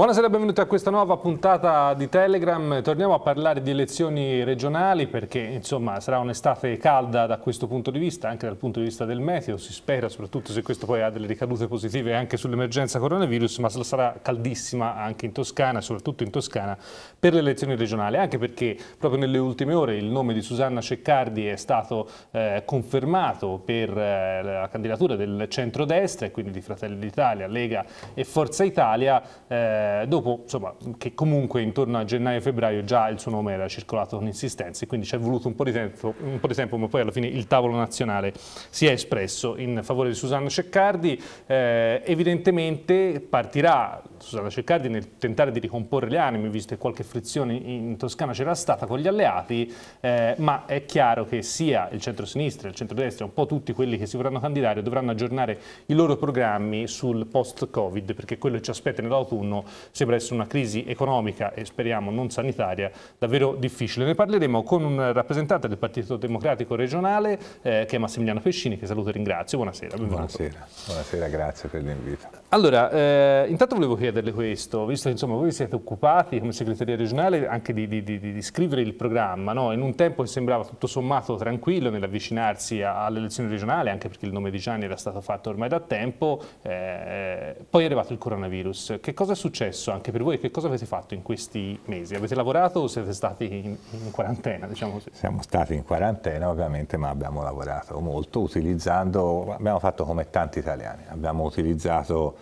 Buonasera e benvenuti a questa nuova puntata di Telegram. Torniamo a parlare di elezioni regionali perché insomma sarà un'estate calda da questo punto di vista, anche dal punto di vista del meteo, si spera, soprattutto se questo poi ha delle ricadute positive anche sull'emergenza coronavirus, ma sarà caldissima anche in Toscana, soprattutto in Toscana, per le elezioni regionali, anche perché proprio nelle ultime ore il nome di Susanna Ceccardi è stato eh, confermato per eh, la candidatura del centrodestra e quindi di Fratelli d'Italia, Lega e Forza Italia. Eh, eh, dopo insomma, che comunque intorno a gennaio-febbraio già il suo nome era circolato con insistenza e quindi ci è voluto un po, tempo, un po, di tempo, ma poi alla fine il tavolo nazionale si è espresso in favore di Susanna Ceccardi, eh, evidentemente partirà Susanna Ceccardi nel tentare di ricomporre le anime, visto che qualche frizione in Toscana c'era stata con gli alleati, eh, ma è chiaro che sia il centro-sinistra, il centro-destra, un po' tutti quelli che si vorranno candidare dovranno aggiornare i loro programmi sul post-Covid, perché quello ci aspetta nell'autunno sembra essere una crisi economica e speriamo non sanitaria davvero difficile. Ne parleremo con un rappresentante del Partito Democratico regionale eh, che è Massimiliano Pescini che saluto e ringrazio. Buonasera, buonasera, buonasera, grazie per l'invito. Allora, eh, intanto volevo chiederle questo, visto che insomma voi siete occupati come segreteria regionale anche di, di, di, di scrivere il programma, no? in un tempo che sembrava tutto sommato tranquillo nell'avvicinarsi alle elezioni regionali, anche perché il nome di Gianni era stato fatto ormai da tempo, eh, eh poi è arrivato il coronavirus. Che cosa è successo? successo anche per voi? Che cosa avete fatto in questi mesi? Avete lavorato o siete stati in, in quarantena? Diciamo così? Siamo stati in quarantena ovviamente, ma abbiamo lavorato molto utilizzando, abbiamo fatto come tanti italiani, abbiamo utilizzato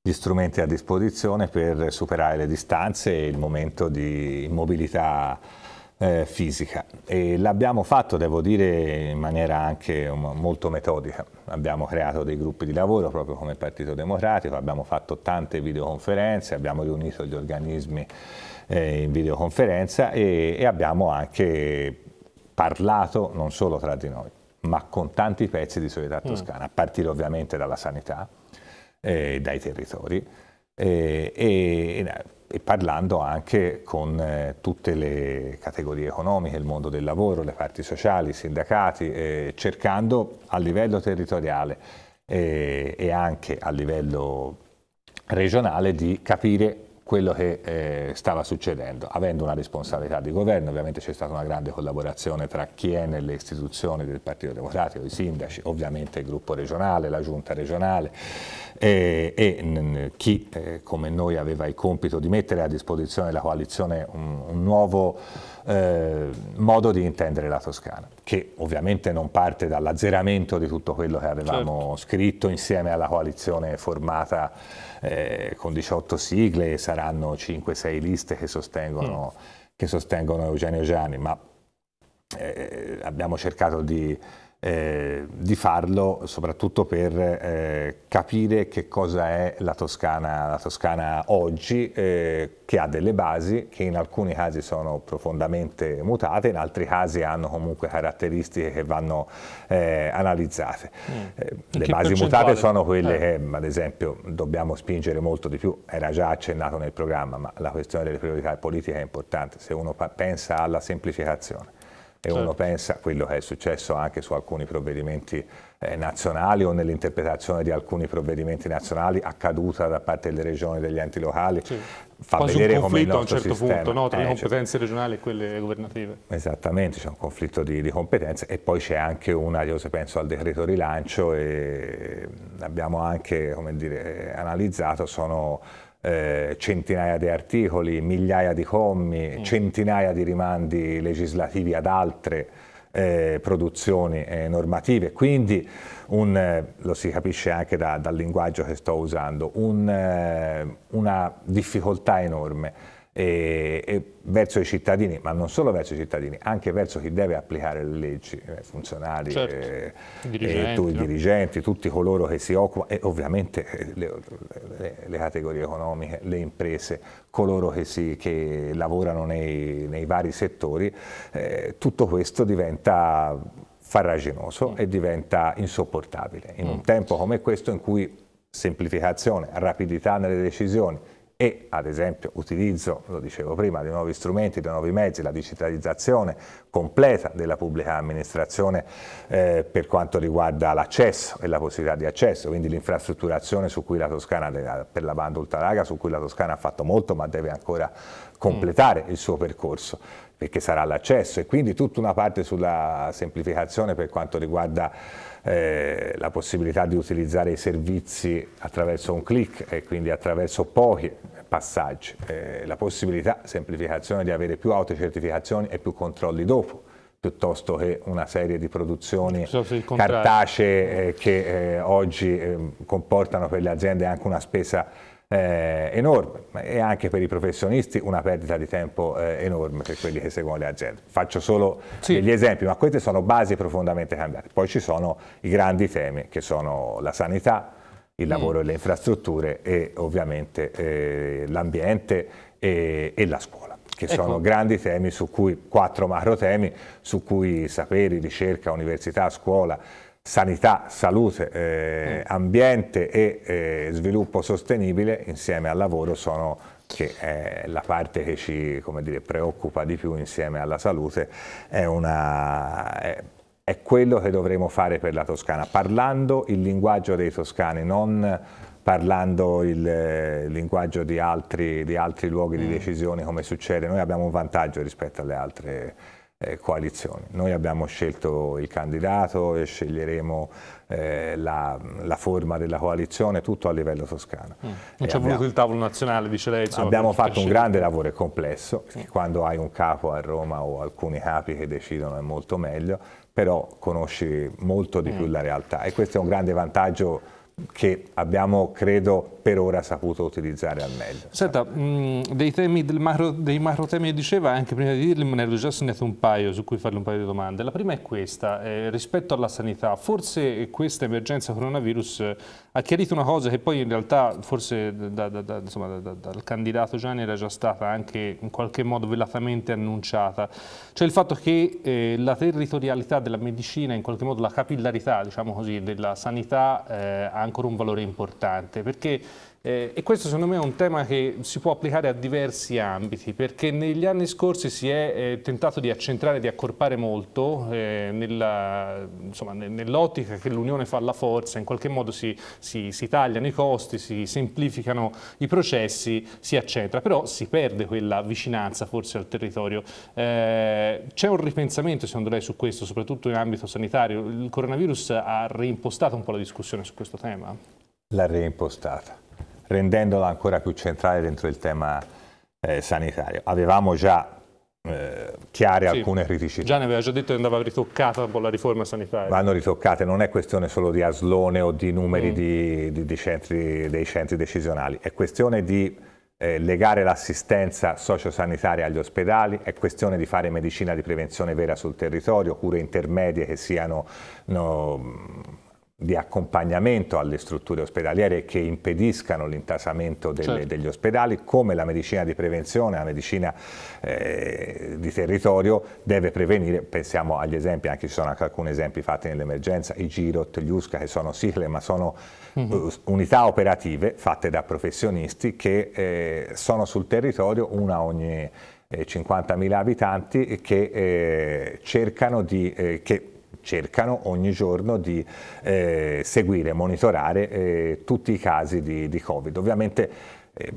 gli strumenti a disposizione per superare le distanze e il momento di mobilità eh, fisica e l'abbiamo fatto, devo dire, in maniera anche molto metodica. Abbiamo creato dei gruppi di lavoro proprio come Partito Democratico, abbiamo fatto tante videoconferenze, abbiamo riunito gli organismi eh, in videoconferenza e, e abbiamo anche parlato non solo tra di noi, ma con tanti pezzi di solidarietà mm. toscana, mm. a partire ovviamente dalla sanità, eh, dai territori, eh, eh, e parlando anche con eh, tutte le categorie economiche, il mondo del lavoro, le parti sociali, i sindacati, eh, cercando a livello territoriale eh, e anche a livello regionale di capire quello che eh, stava succedendo, avendo una responsabilità di governo, ovviamente c'è stata una grande collaborazione tra chi è nelle istituzioni del Partito Democratico, i sindaci, ovviamente il gruppo regionale, la giunta regionale, e, e chi eh, come noi aveva il compito di mettere a disposizione della coalizione un, un nuovo eh, modo di intendere la Toscana, che ovviamente non parte dall'azzeramento di tutto quello che avevamo certo. scritto insieme alla coalizione formata eh, con 18 sigle, e saranno 5-6 liste che sostengono, mm. che sostengono Eugenio Gianni, ma eh, abbiamo cercato di eh, di farlo soprattutto per eh, capire che cosa è la Toscana, la Toscana oggi, eh, che ha delle basi che in alcuni casi sono profondamente mutate, in altri casi hanno comunque caratteristiche che vanno eh, analizzate. Mm. Eh, le basi mutate sono quelle eh. che, ad esempio, dobbiamo spingere molto di più, era già accennato nel programma, ma la questione delle priorità politiche è importante, se uno pensa alla semplificazione e certo. uno pensa a quello che è successo anche su alcuni provvedimenti eh, nazionali o nell'interpretazione di alcuni provvedimenti nazionali accaduta da parte delle regioni e degli enti locali sì. fa Quasi vedere come il nostro a un certo sistema, punto no, tra eh, le certo. competenze cioè, regionali e quelle governative esattamente c'è un conflitto di, di competenze e poi c'è anche una io se penso al decreto rilancio e abbiamo anche come dire, eh, analizzato sono eh, centinaia di articoli, migliaia di commi, mm. centinaia di rimandi legislativi ad altre eh, produzioni eh, normative. Quindi, un, eh, lo si capisce anche da, dal linguaggio che sto usando, un, eh, una difficoltà enorme e, e verso i cittadini, ma non solo verso i cittadini, anche verso chi deve applicare le leggi, i eh, funzionari, certo. eh, eh dirigenti, eh, tu, i dirigenti, tutti coloro che si occupano, e ovviamente eh, le, le, le categorie economiche, le imprese, coloro che, si, che lavorano nei, nei, vari settori, eh, tutto questo diventa farraginoso mm. e diventa insopportabile. In mm. un tempo come questo in cui semplificazione, rapidità nelle decisioni, e ad esempio utilizzo, lo dicevo prima, dei nuovi strumenti, dei nuovi mezzi, la digitalizzazione completa della pubblica amministrazione eh, per quanto riguarda l'accesso e la possibilità di accesso, quindi l'infrastrutturazione su cui la Toscana, per la banda Ultaraga, su cui la Toscana ha fatto molto ma deve ancora mm. completare mm. il suo percorso perché sarà l'accesso e quindi tutta una parte sulla semplificazione per quanto riguarda eh, la possibilità di utilizzare i servizi attraverso un click e quindi attraverso pochi passaggi, eh, la possibilità, semplificazione, di avere più autocertificazioni e più controlli dopo piuttosto che una serie di produzioni cartacee eh, che eh, oggi ehm, comportano per le aziende anche una spesa eh, enorme e anche per i professionisti una perdita di tempo eh, enorme per quelli che seguono le aziende. Faccio solo sì. degli esempi, ma queste sono basi profondamente cambiate. Poi ci sono i grandi temi che sono la sanità, il mm. lavoro mm. e le infrastrutture e ovviamente eh, l'ambiente e, e la scuola che ecco. sono grandi temi su cui, quattro macro temi, su cui saperi, ricerca, università, scuola, sanità, salute, eh, mm. ambiente e eh, sviluppo sostenibile insieme al lavoro sono che è eh, la parte che ci dire, preoccupa di più insieme alla salute, è, una, è, è quello che dovremo fare per la Toscana, parlando il linguaggio dei toscani, non parlando il eh, linguaggio di altri, di altri luoghi di mm. decisione come succede. Noi abbiamo un vantaggio rispetto alle altre eh, coalizioni. Noi abbiamo scelto il candidato e sceglieremo eh, la, la, forma della coalizione, tutto a livello toscano. Mm. Non ci è voluto il tavolo nazionale, dice lei? Insomma, abbiamo fatto un grande lavoro e complesso, mm. quando hai un capo a Roma o alcuni capi che decidono è molto meglio, però conosci molto di mm. più la realtà e questo è un grande vantaggio che abbiamo, credo, per ora saputo utilizzare al meglio. Senta, mh, mm, dei, temi del macro, dei macro temi diceva anche prima di dirli, me ne ero già segnato un paio su cui farle un paio di domande. La prima è questa, eh, rispetto alla sanità, forse questa emergenza coronavirus ha chiarito una cosa che poi in realtà forse da, da, da, insomma, dal candidato Gianni era già stata anche in qualche modo velatamente annunciata, cioè il fatto che eh, la territorialità della medicina, in qualche modo la capillarità diciamo così, della sanità eh, ha ancora un valore importante, perché eh, e questo secondo me è un tema che si può applicare a diversi ambiti, perché negli anni scorsi si è eh, tentato di accentrare, di accorpare molto, eh, nell'ottica nell che l'Unione fa la forza, in qualche modo si, si, si, tagliano i costi, si semplificano i processi, si accentra, però si perde quella vicinanza forse al territorio. Eh, c'è un ripensamento secondo lei su questo, soprattutto in ambito sanitario? Il coronavirus ha reimpostato un po' la discussione su questo tema? L'ha reimpostata rendendola ancora più centrale dentro il tema eh, sanitario. Avevamo già eh, chiare sì, alcune criticità. Già ne aveva già detto che andava ritoccata un po' la riforma sanitaria. Vanno ritoccate, non è questione solo di aslone o di numeri mm. di, di, di centri, dei centri decisionali, è questione di eh, legare l'assistenza sociosanitaria agli ospedali, è questione di fare medicina di prevenzione vera sul territorio, cure intermedie che siano... No, di accompagnamento alle strutture ospedaliere che impediscano l'intasamento delle, certo. degli ospedali, come la medicina di prevenzione, la medicina eh, di territorio deve prevenire, pensiamo agli esempi, anche ci sono anche alcuni esempi fatti nell'emergenza, i GIROT, gli USCA che sono sigle ma sono mm -hmm. unità operative fatte da professionisti che eh, sono sul territorio una ogni 50.000 eh, abitanti che eh, cercano di... che cercano ogni giorno di eh, seguire, monitorare eh, tutti i casi di, di Covid. Ovviamente eh,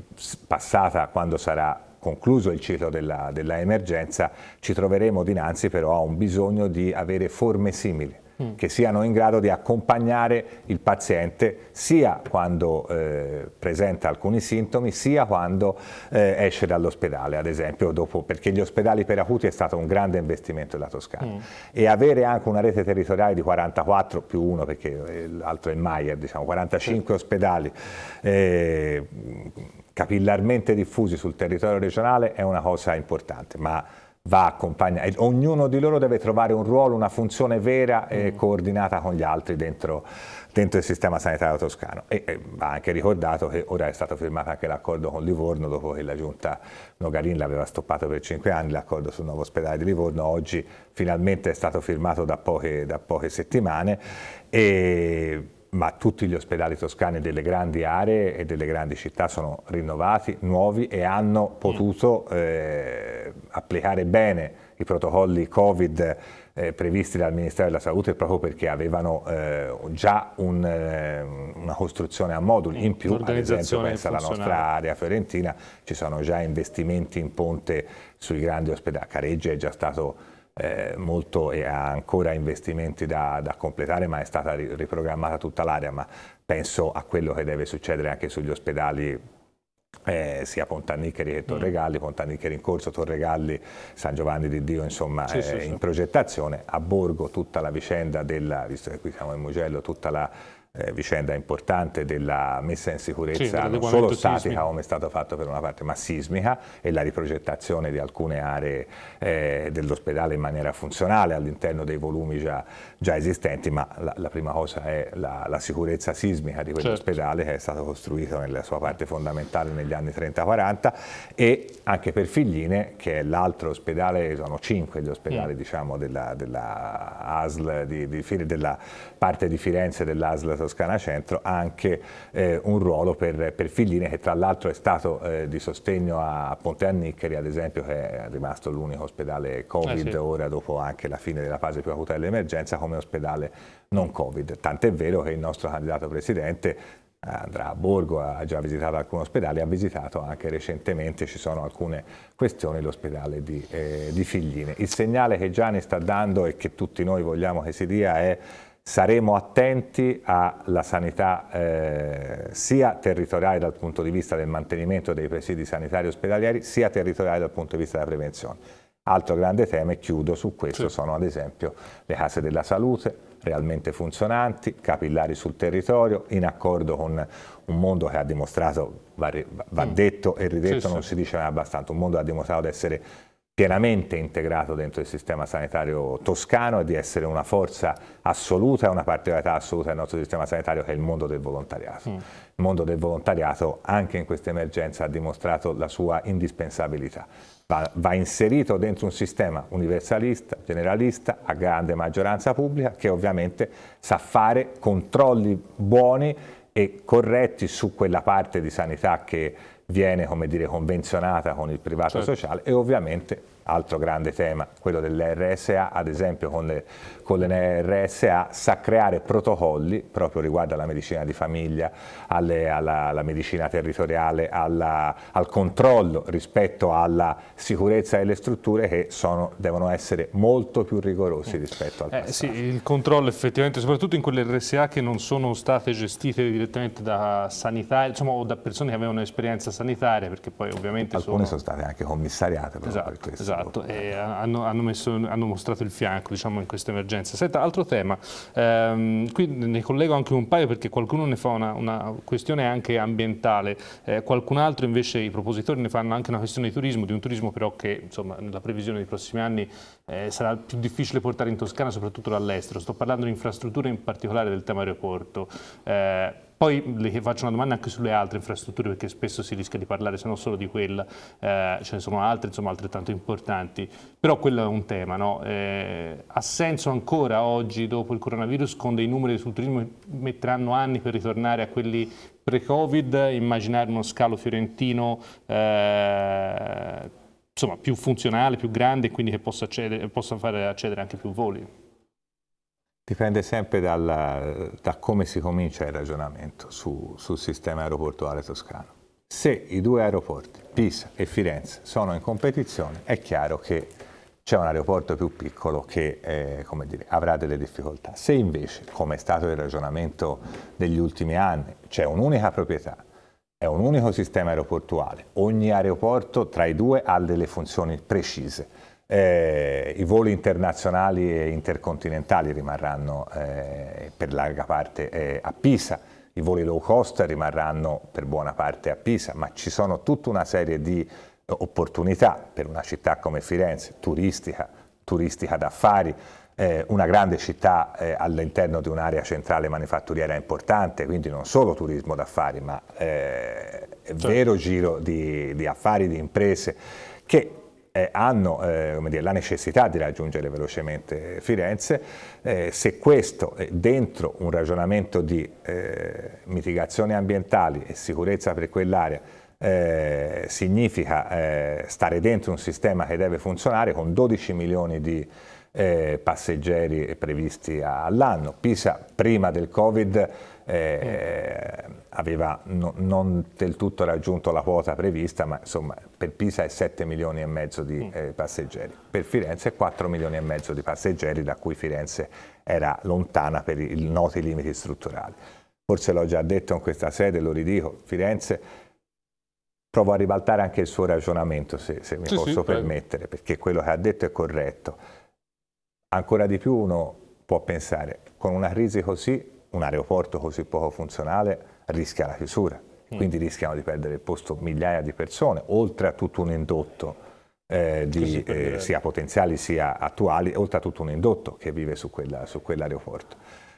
passata quando sarà concluso il ciclo della, della emergenza, ci troveremo dinanzi però a un bisogno di avere forme simili mm. che siano in grado di accompagnare il paziente sia quando eh, presenta alcuni sintomi sia quando eh, esce dall'ospedale, ad esempio dopo, perché gli ospedali per acuti è stato un grande investimento della Toscana mm. e avere anche una rete territoriale di 44 più 1 perché eh, l'altro è Maier, diciamo 45 mm. ospedali eh, capillarmente diffusi sul territorio regionale è una cosa importante, ma va accompagnata. Ognuno di loro deve trovare un ruolo, una funzione vera e mm. coordinata con gli altri dentro, dentro il sistema sanitario toscano. E, e, va anche ricordato che ora è stato firmato anche l'accordo con Livorno, dopo che la giunta Nogarin l'aveva stoppato per cinque anni, l'accordo sul nuovo ospedale di Livorno, oggi finalmente è stato firmato da poche, da poche settimane. E, ma tutti gli ospedali toscani delle grandi aree e delle grandi città sono rinnovati, nuovi e hanno mm. potuto eh, applicare bene i protocolli Covid eh, previsti dal Ministero della Salute proprio perché avevano eh, già un, eh, una costruzione a moduli. Mm, in più, ad esempio, pensa alla nostra area fiorentina, ci sono già investimenti in ponte sui grandi ospedali. Careggia è già stato eh, molto e ha ancora investimenti da, da completare, ma è stata riprogrammata tutta l'area, ma penso a quello che deve succedere anche sugli ospedali eh, sia Pontaniccheri che Torregalli, mm. Pontaniccheri in corso, Torregalli, San Giovanni di Dio insomma sì, eh, sì, in sì. progettazione, a Borgo tutta la vicenda della, visto che qui siamo in Mugello, tutta la eh, vicenda importante della messa in sicurezza sì, non solo statica sismico. come è stato fatto per una parte, ma sismica e la riprogettazione di alcune aree eh, dell'ospedale in maniera funzionale all'interno dei volumi già, già esistenti, ma la, la, prima cosa è la, la sicurezza sismica di quell'ospedale certo. che è stato costruito nella sua parte fondamentale negli anni 30-40 e anche per Figline che è l'altro ospedale, sono cinque gli ospedali mm. diciamo, della, della, ASL, di, di, della parte di Firenze dell'ASL Toscana Centro anche eh, un ruolo per, per Fillini che tra l'altro è stato eh, di sostegno a Ponte Anniccheri ad esempio che è rimasto l'unico ospedale Covid eh sì. ora dopo anche la fine della fase più acuta dell'emergenza come ospedale non Covid. Tant'è vero che il nostro candidato presidente eh, andrà a Borgo, ha già visitato alcuni ospedali, ha visitato anche recentemente, ci sono alcune questioni, l'ospedale di, eh, di Figline. Il segnale che Gianni sta dando e che tutti noi vogliamo che si dia è saremo attenti alla sanità eh, sia territoriale dal punto di vista del mantenimento dei presidi sanitari ospedalieri, sia territoriale dal punto di vista della prevenzione. Altro grande tema, e chiudo su questo, sì. sono ad esempio le case della salute, realmente funzionanti, capillari sul territorio, in accordo con un mondo che ha dimostrato, va, mm. detto e ridetto, sì, non sì. si dice mai abbastanza, un mondo che ha dimostrato di essere pienamente integrato dentro il sistema sanitario toscano e di essere una forza assoluta, una particolarità assoluta del nostro sistema sanitario che è il mondo del volontariato. Mm. Il mondo del volontariato anche in questa emergenza ha dimostrato la sua indispensabilità. Va, va, inserito dentro un sistema universalista, generalista, a grande maggioranza pubblica che ovviamente sa fare controlli buoni e corretti su quella parte di sanità che viene come dire, convenzionata con il privato certo. sociale e ovviamente altro grande tema, quello delle RSA, ad esempio con le, con le RSA sa creare protocolli proprio riguardo alla medicina di famiglia, alle, alla, alla, medicina territoriale, alla, al controllo rispetto alla sicurezza delle strutture che sono, devono essere molto più rigorosi rispetto al eh, passato. sì, il controllo effettivamente, soprattutto in quelle RSA che non sono state gestite direttamente da sanitari, insomma, o da persone che avevano esperienza sanitaria, perché poi ovviamente Alcune sono... sono state anche commissariate proprio esatto, per questo. Esatto. Esatto, eh, eh. hanno, hanno, messo, hanno, mostrato il fianco diciamo, in questa emergenza. Senta, altro tema, ehm, qui ne collego anche un paio perché qualcuno ne fa una, una questione anche ambientale, eh, qualcun altro invece, i propositori, ne fanno anche una questione di turismo, di un turismo però che insomma, nella previsione dei prossimi anni eh, sarà più difficile portare in Toscana, soprattutto dall'estero. Sto parlando di infrastrutture, in particolare del tema aeroporto. Eh, poi le faccio una domanda anche sulle altre infrastrutture perché spesso si rischia di parlare se non solo di quella, eh, ce ne sono altre insomma, altrettanto importanti, però quello è un tema. No? Eh, ha senso ancora oggi dopo il coronavirus con dei numeri sul turismo che metteranno anni per ritornare a quelli pre-Covid, immaginare uno scalo fiorentino eh, insomma, più funzionale, più grande e quindi che possa, accedere, possa fare accedere anche più voli? Dipende sempre dalla, da come si comincia il ragionamento su, sul sistema aeroportuale toscano. Se i due aeroporti, Pisa e Firenze, sono in competizione, è chiaro che c'è un aeroporto più piccolo che eh, dire, avrà delle difficoltà. Se invece, come è stato il ragionamento degli ultimi anni, c'è un'unica proprietà, è un unico sistema aeroportuale, ogni aeroporto tra i due ha delle funzioni precise, eh, i voli internazionali e intercontinentali rimarranno eh, per larga parte eh, a Pisa, i voli low cost rimarranno per buona parte a Pisa, ma ci sono tutta una serie di eh, opportunità per una città come Firenze, turistica, turistica d'affari, eh, una grande città eh, all'interno di un'area centrale manifatturiera importante, quindi non solo turismo d'affari, ma certo. vero giro di, di affari, di imprese che eh, hanno eh, dire, la necessità di raggiungere velocemente Firenze, eh, se questo è dentro un ragionamento di eh, mitigazioni ambientali e sicurezza per quell'area eh, significa eh, stare dentro un sistema che deve funzionare con 12 milioni di eh, passeggeri previsti all'anno. Pisa prima del Covid eh, aveva no, non del tutto raggiunto la quota prevista, ma insomma per Pisa è 7 milioni e mezzo di mm. eh, passeggeri, per Firenze è 4 milioni e mezzo di passeggeri, da cui Firenze era lontana per i noti limiti strutturali. Forse l'ho già detto in questa sede, lo ridico, Firenze provo a ribaltare anche il suo ragionamento, se, se mi sì, posso sì, permettere, prego. perché quello che ha detto è corretto. Ancora di più uno può pensare, con una crisi così un aeroporto così poco funzionale rischia la chiusura, mm. quindi mm. rischiano di perdere il posto migliaia di persone, oltre a tutto un indotto eh, di, eh, sia potenziali sia attuali, oltre a tutto un indotto che vive su, quella, su quell'aeroporto.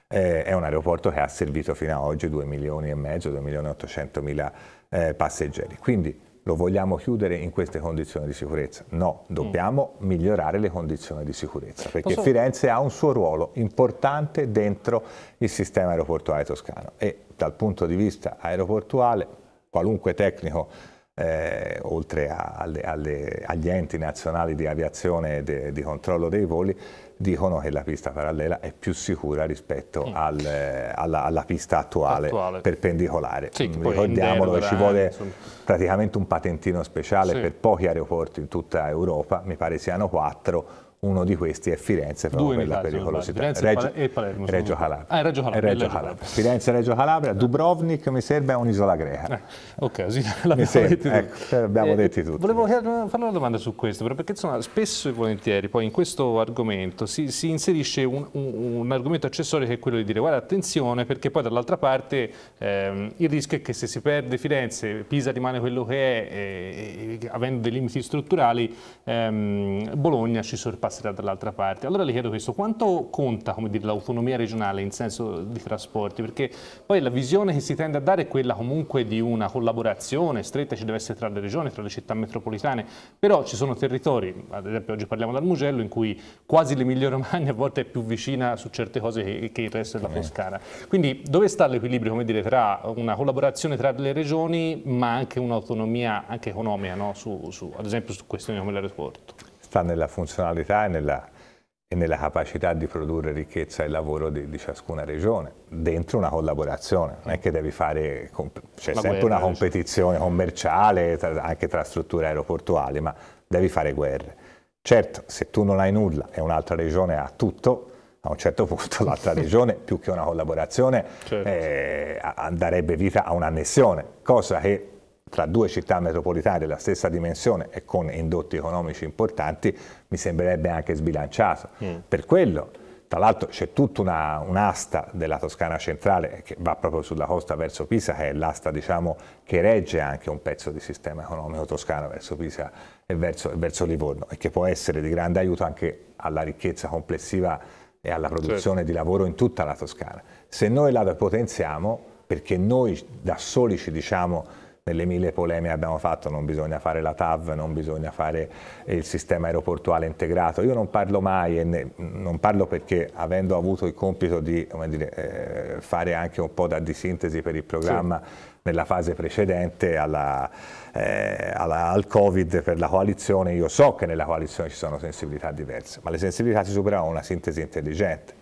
Eh, è un aeroporto che ha servito fino ad oggi 2 milioni e mezzo, 2 milioni e 800 mila eh, passeggeri. Quindi lo vogliamo chiudere in queste condizioni di sicurezza? No, dobbiamo mm. migliorare le condizioni di sicurezza, perché Posso... Firenze ha un suo ruolo importante dentro il sistema aeroportuale toscano e dal punto di vista aeroportuale qualunque tecnico eh, oltre alle, alle, agli enti nazionali di aviazione e di controllo dei voli dicono che la pista parallela è più sicura rispetto mm. al, eh, alla, alla, pista attuale, attuale. perpendicolare. Sì, mm, Ricordiamolo che ci vuole eh, insomma. praticamente un patentino speciale sì. per pochi aeroporti in tutta Europa, mi pare siano quattro, uno di questi è Firenze proprio Due per la pericolosità. Firenze Reggio, e Palermo. Reggio Calabria. Ah, Reggio Calabria. Reggio Calabria. Calabria. Firenze, Reggio Calabria, eh. Dubrovnik mi sembra un'isola greca. Eh, ok, sì, l'abbiamo detto ecco, abbiamo eh, detto tutto. Volevo fare una domanda su questo, perché insomma, spesso e volentieri poi in questo argomento si, si inserisce un, un, un, argomento accessorio che è quello di dire guarda attenzione perché poi dall'altra parte ehm, il rischio è che se si perde Firenze, Pisa rimane quello che è, eh, avendo dei limiti strutturali, ehm, Bologna ci sorpassa passare dall'altra parte. Allora le chiedo questo, quanto conta l'autonomia regionale in senso di trasporti? Perché poi la visione che si tende a dare è quella comunque di una collaborazione stretta ci deve essere tra le regioni, tra le città metropolitane, però ci sono territori, ad esempio oggi parliamo dal Mugello, in cui quasi l'Emilia Romagna a volte è più vicina su certe cose che, che il resto della Toscana. Quindi dove sta l'equilibrio tra una collaborazione tra le regioni ma anche un'autonomia anche economica, no? su, su, ad esempio su questioni come l'aeroporto? sta nella funzionalità e nella, e nella capacità di produrre ricchezza e lavoro di, di, ciascuna regione, dentro una collaborazione, non è che devi fare, c'è sempre guerra, una eh, competizione commerciale tra, anche tra strutture aeroportuali, ma devi fare guerre. Certo, se tu non hai nulla e un'altra regione ha tutto, a un certo punto l'altra regione, più che una collaborazione, certo. eh, darebbe vita a un'annessione, cosa che tra due città metropolitane della stessa dimensione e con indotti economici importanti mi sembrerebbe anche sbilanciato. Mm. Per quello, tra l'altro c'è tutta una, un'asta della Toscana centrale che va proprio sulla costa verso Pisa, che è l'asta diciamo, che regge anche un pezzo di sistema economico toscano verso Pisa e verso, e verso Livorno e che può essere di grande aiuto anche alla ricchezza complessiva e alla produzione certo. di lavoro in tutta la Toscana. Se noi la potenziamo, perché noi da soli ci diciamo nelle mille polemiche abbiamo fatto non bisogna fare la TAV, non bisogna fare il sistema aeroportuale integrato. Io non parlo mai, e ne, non parlo perché avendo avuto il compito di dire, eh, fare anche un po' da di sintesi per il programma sì nella fase precedente alla, eh, alla, al Covid per la coalizione, io so che nella coalizione ci sono sensibilità diverse, ma le sensibilità si superano con una sintesi intelligente.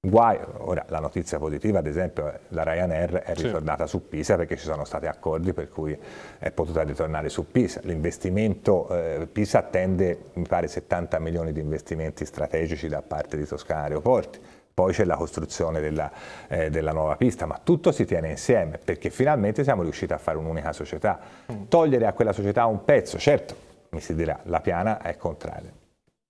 Guai, ora la notizia positiva ad esempio la Ryanair è ritornata sì. su Pisa perché ci sono stati accordi per cui è potuta ritornare su Pisa. L'investimento, eh, Pisa attende mi pare 70 milioni di investimenti strategici da parte di Toscana Aeroporti, poi c'è la costruzione della, eh, della, nuova pista, ma tutto si tiene insieme perché finalmente siamo riusciti a fare un'unica società. Mm. Togliere a quella società un pezzo, certo, mi si dirà, la piana è contraria.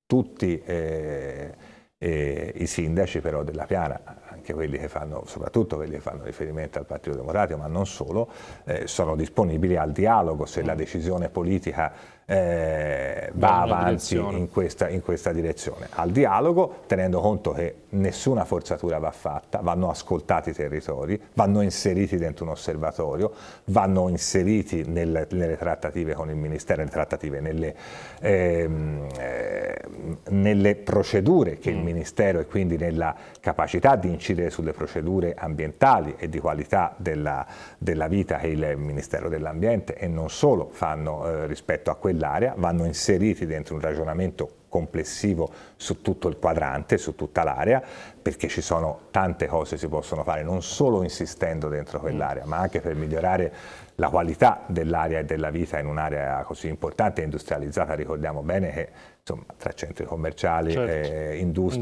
Tutti... Eh, e I sindaci però della Piana, anche quelli che fanno, soprattutto quelli che fanno riferimento al Partito Democratico, ma non solo, eh, sono disponibili al dialogo se la decisione politica eh, va avanti in questa, in questa, direzione. Al dialogo, tenendo conto che nessuna forzatura va fatta, vanno ascoltati i territori, vanno inseriti dentro un osservatorio, vanno inseriti nel, nelle trattative con il Ministero, nelle trattative, nelle, ehm, eh, nelle procedure che mm. il Ministero e quindi nella capacità di incidere sulle procedure ambientali e di qualità della, della vita che il Ministero dell'Ambiente e non solo fanno eh, rispetto a quelle dell'area, vanno inseriti dentro un ragionamento complessivo su tutto il quadrante, su tutta l'area, perché ci sono tante cose che si possono fare, non solo insistendo dentro quell'area, ma anche per migliorare la qualità dell'area e della vita in un'area così importante e industrializzata. Ricordiamo bene che insomma, tra centri commerciali, certo. eh, industrie,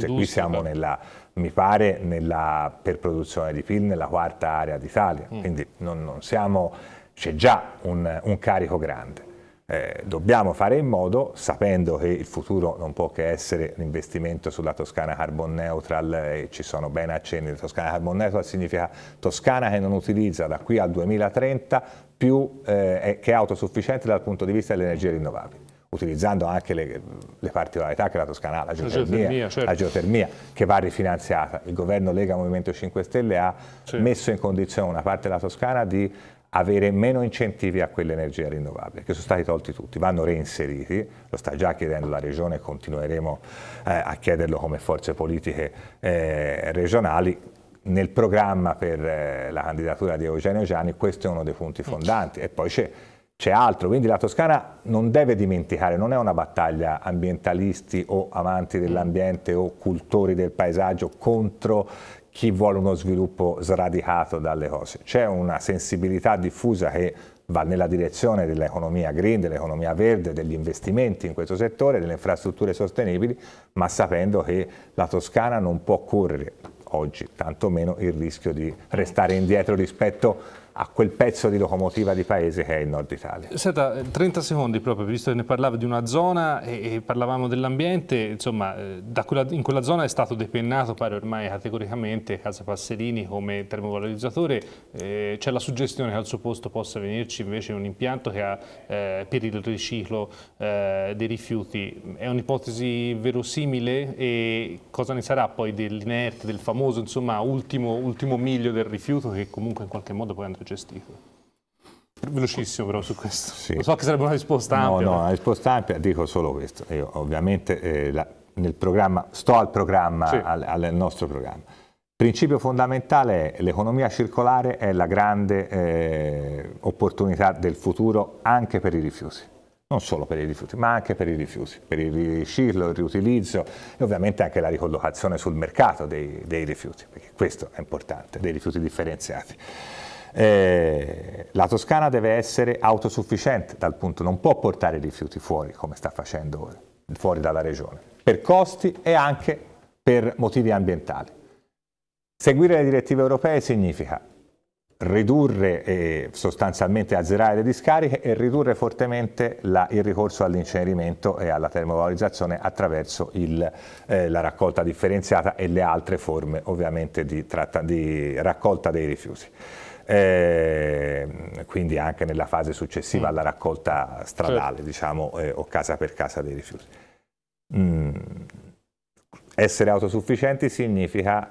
Industria, qui siamo nella, mi pare, nella, per produzione di PIL, nella quarta area d'Italia, mm. quindi non, non siamo, c'è già un, un carico grande eh, dobbiamo fare in modo, sapendo che il futuro non può che essere l'investimento sulla Toscana Carbon Neutral, e ci sono ben accenni, Toscana Carbon Neutral significa Toscana che non utilizza da qui al 2030 più, eh, che è autosufficiente dal punto di vista delle energie rinnovabili utilizzando anche le, le, particolarità che la Toscana ha, la geotermia, la geotermia, certo. la geotermia, che va rifinanziata. Il governo Lega Movimento 5 Stelle ha sì. messo in condizione una parte della Toscana di avere meno incentivi a quell'energia rinnovabile, che sono stati tolti tutti, vanno reinseriti, lo sta già chiedendo la Regione, continueremo eh, a chiederlo come forze politiche eh, regionali, nel programma per eh, la candidatura di Eugenio Gianni questo è uno dei punti fondanti e poi c'è c'è altro, quindi la Toscana non deve dimenticare, non è una battaglia ambientalisti o amanti dell'ambiente o cultori del paesaggio contro chi vuole uno sviluppo sradicato dalle cose. C'è una sensibilità diffusa che va nella direzione dell'economia green, dell'economia verde, degli investimenti in questo settore, delle infrastrutture sostenibili, ma sapendo che la Toscana non può correre oggi, tantomeno il rischio di restare indietro rispetto a quel pezzo di locomotiva di paese che è il nord Italia. Senta, 30 eh, secondi proprio, visto che ne parlava di una zona e, e parlavamo dell'ambiente, insomma, eh, quella, in quella zona è stato depennato, pare ormai categoricamente, Casa Passerini come termovalorizzatore, eh, c'è la suggestione che al suo posto possa venirci invece un impianto che ha eh, per il riciclo eh, dei rifiuti, è un'ipotesi verosimile e cosa ne sarà poi dell'inerte, del famoso, insomma, ultimo, ultimo miglio del rifiuto che comunque in qualche modo poi andrà gestito. Velocissimo però su questo. Sì. so che sarebbe una risposta ampia. No, no, una risposta ampia, dico solo questo. Io ovviamente eh, la, nel programma, sto al programma, sì. al, al, nostro programma. Il Principio fondamentale è l'economia circolare è la grande eh, opportunità del futuro anche per i rifiuti. Non solo per i rifiuti, ma anche per i rifiuti, per il riciclo, il riutilizzo e ovviamente anche la ricollocazione sul mercato dei, dei rifiuti, perché questo è importante, dei rifiuti differenziati eh, la Toscana deve essere autosufficiente dal punto, non può portare i rifiuti fuori come sta facendo ora, fuori dalla regione, per costi e anche per motivi ambientali. Seguire le direttive europee significa ridurre e eh, sostanzialmente azzerare le discariche e ridurre fortemente la, il ricorso all'incenerimento e alla termovalorizzazione attraverso il, eh, la raccolta differenziata e le altre forme ovviamente di, tratta, di raccolta dei rifiuti eh, quindi anche nella fase successiva mm. alla raccolta stradale, certo. diciamo, eh, o casa per casa dei rifiuti. Mm. Essere autosufficienti significa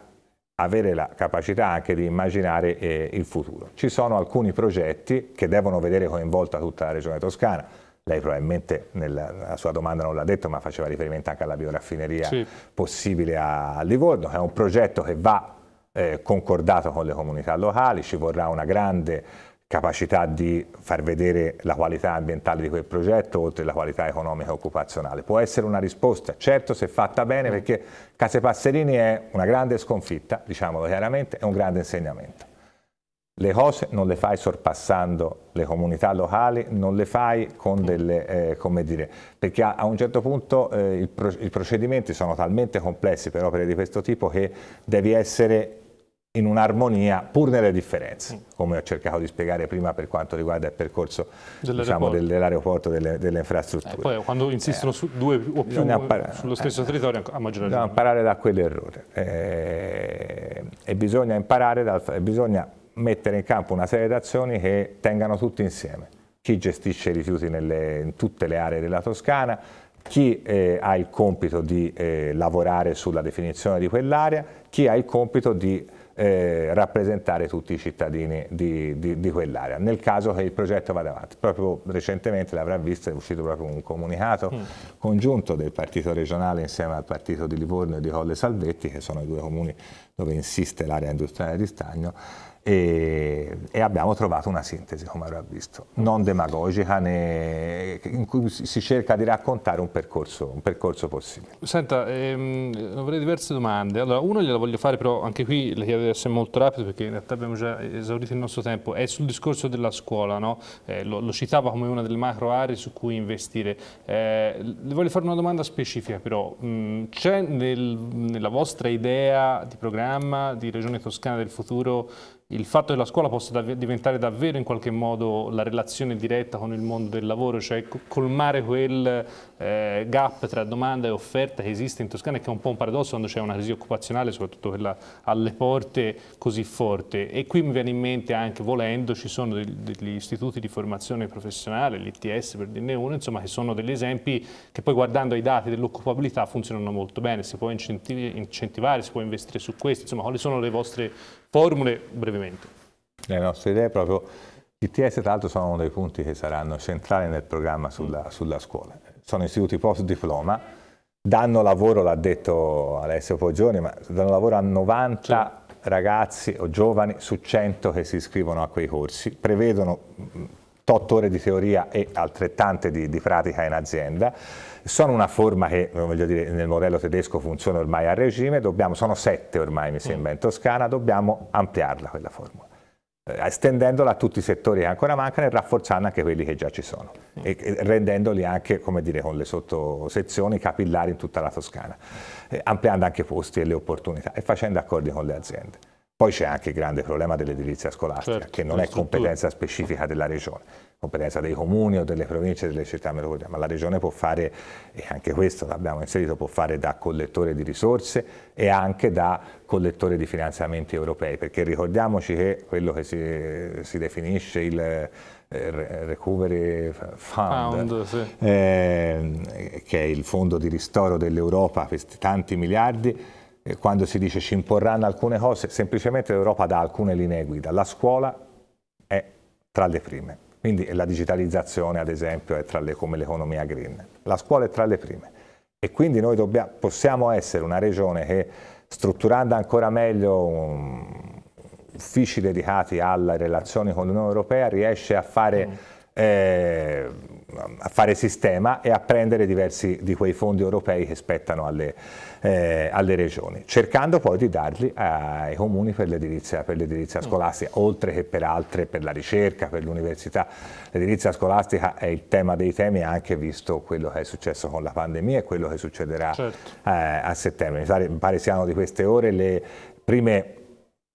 avere la capacità anche di immaginare eh, il futuro. Ci sono alcuni progetti che devono vedere coinvolta tutta la regione toscana, lei probabilmente nella sua domanda non l'ha detto ma faceva riferimento anche alla bioraffineria sì. possibile a Livorno, è un progetto che va eh, concordato con le comunità locali, ci vorrà una grande capacità di far vedere la qualità ambientale di quel progetto oltre la qualità economica e occupazionale. Può essere una risposta, certo se fatta bene, mm. perché Case Passerini è una grande sconfitta, diciamolo chiaramente, è un grande insegnamento. Le cose non le fai sorpassando le comunità locali, non le fai con mm. delle, eh, come dire, perché a, a un certo punto eh, pro, i procedimenti sono talmente complessi per opere di questo tipo che devi essere in un'armonia pur nelle differenze, come ho cercato di spiegare prima per quanto riguarda il percorso dell'aeroporto, diciamo, dell'aeroporto delle, delle, infrastrutture. Eh, poi quando eh, insistono eh, su due o più sullo stesso eh, territorio a maggior ragione. Bisogna imparare da quell'errore eh, e bisogna imparare, dal, bisogna mettere in campo una serie di azioni che tengano tutti insieme. Chi gestisce i rifiuti nelle, in tutte le aree della Toscana, chi eh, ha il compito di eh, lavorare sulla definizione di quell'area, chi ha il compito di eh, rappresentare tutti i cittadini di, di, di quell'area, nel caso che il progetto vada avanti. Proprio recentemente l'avrà visto, è uscito proprio un comunicato mm. congiunto del partito regionale insieme al partito di Livorno e di Colle Salvetti, che sono i due comuni dove insiste l'area industriale di Stagno, e, e, abbiamo trovato una sintesi, come avrà visto, non demagogica, né, in cui si cerca di raccontare un percorso, un percorso possibile. Senta, ehm, avrei diverse domande. Allora, una gliela voglio fare, però anche qui le chiedo di essere molto rapido perché in realtà abbiamo già esaurito il nostro tempo. È sul discorso della scuola, no? eh, lo, lo, citava come una delle macro aree su cui investire. Eh, le voglio fare una domanda specifica, però. Mm, c'è nel, nella vostra idea di programma di Regione Toscana del futuro il fatto che la scuola possa dav diventare davvero in qualche modo la relazione diretta con il mondo del lavoro, cioè colmare quel eh, gap tra domanda e offerta che esiste in Toscana e che è un po' un paradosso quando c'è una crisi occupazionale, soprattutto quella alle porte così forte. E qui mi viene in mente anche, volendo, ci sono degli, degli istituti di formazione professionale, l'ITS per dirne uno, insomma, che sono degli esempi che poi guardando ai dati dell'occupabilità funzionano molto bene, si può incentivare, incentivare, si può investire su questo, insomma, quali sono le vostre formule brevemente? brevemente. Le nostre idee proprio, ITS tra l'altro sono uno dei punti che saranno centrali nel programma sulla, mm. sulla scuola. Sono istituti post diploma, danno lavoro, l'ha detto Alessio Poggioni, ma danno lavoro a 90 sì. ragazzi o giovani su 100 che si iscrivono a quei corsi, prevedono 8 mm, ore di teoria e altrettante di, di pratica in azienda sono una forma che dire, nel modello tedesco funziona ormai a regime, dobbiamo, sono sette ormai mi sembra in Toscana, dobbiamo ampliarla quella formula eh, estendendola a tutti i settori che ancora mancano e rafforzando anche quelli che già ci sono e rendendoli anche come dire, con le sottosezioni capillari in tutta la Toscana, eh, ampliando anche i posti e le opportunità e facendo accordi con le aziende. Poi c'è anche il grande problema dell'edilizia scolastica, certo, che non è competenza specifica della regione, competenza dei comuni o delle province, delle città metropolitane, ma la regione può fare, e anche questo l'abbiamo inserito, può fare da collettore di risorse e anche da collettore di finanziamenti europei, perché ricordiamoci che quello che si, si definisce il eh, Recovery Fund, Found, sì. eh, che è il fondo di ristoro dell'Europa, questi tanti miliardi, eh, quando si dice ci imporranno alcune cose, semplicemente l'Europa dà alcune linee guida. La scuola è tra le prime, quindi la digitalizzazione ad esempio è tra le, come l'economia green. La scuola è tra le prime e quindi noi dobbiamo, possiamo essere una regione che strutturando ancora meglio um, uffici dedicati alle relazioni con l'Unione Europea riesce a fare... Mm. Eh, a fare sistema e a prendere diversi di quei fondi europei che spettano alle, eh, alle regioni, cercando poi di darli ai comuni per l'edilizia, mm. scolastica, oltre che per altre, per la ricerca, per l'università. L'edilizia scolastica è il tema dei temi anche visto quello che è successo con la pandemia e quello che succederà certo. eh, a settembre. Mi pare, mi pare siano di queste ore le prime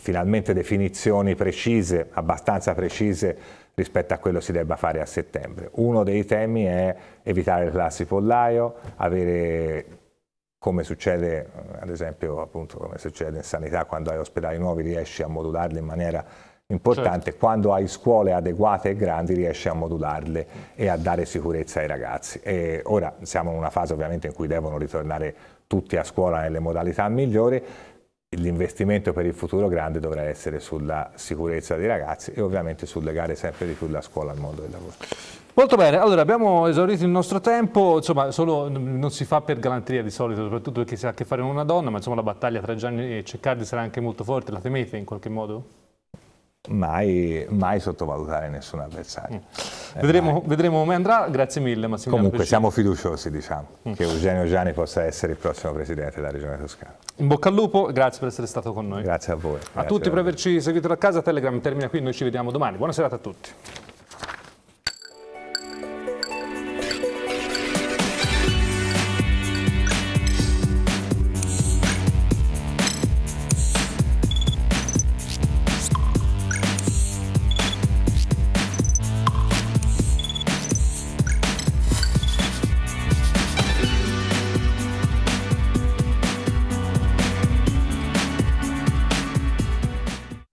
finalmente definizioni precise, abbastanza precise rispetto a quello si debba fare a settembre. Uno dei temi è evitare il classico pollaio, avere come succede eh, ad esempio appunto come succede in sanità quando hai ospedali nuovi riesci a modularli in maniera importante, certo. quando hai scuole adeguate e grandi riesci a modularle e a dare sicurezza ai ragazzi. E ora siamo in una fase ovviamente in cui devono ritornare tutti a scuola nelle modalità migliori, l'investimento per il futuro grande dovrà essere sulla sicurezza dei ragazzi e ovviamente sul legare sempre di più la scuola al mondo del lavoro. Molto bene, allora abbiamo esaurito il nostro tempo, insomma solo, non si fa per galanteria di solito, soprattutto perché si ha a che fare con una donna, ma insomma la battaglia tra Gianni e Ceccardi sarà anche molto forte, la temete in qualche modo? mai, mai sottovalutare nessun avversario. Mm. Vedremo, eh, vedremo, come andrà, grazie mille Massimiliano. Comunque siamo fiduciosi diciamo, mm. che Eugenio Gianni possa essere il prossimo Presidente della Regione Toscana. In bocca al lupo, grazie per essere stato con noi. Grazie a voi. A tutti per averci seguito da casa, Telegram termina qui, noi ci vediamo domani. Buona serata a tutti.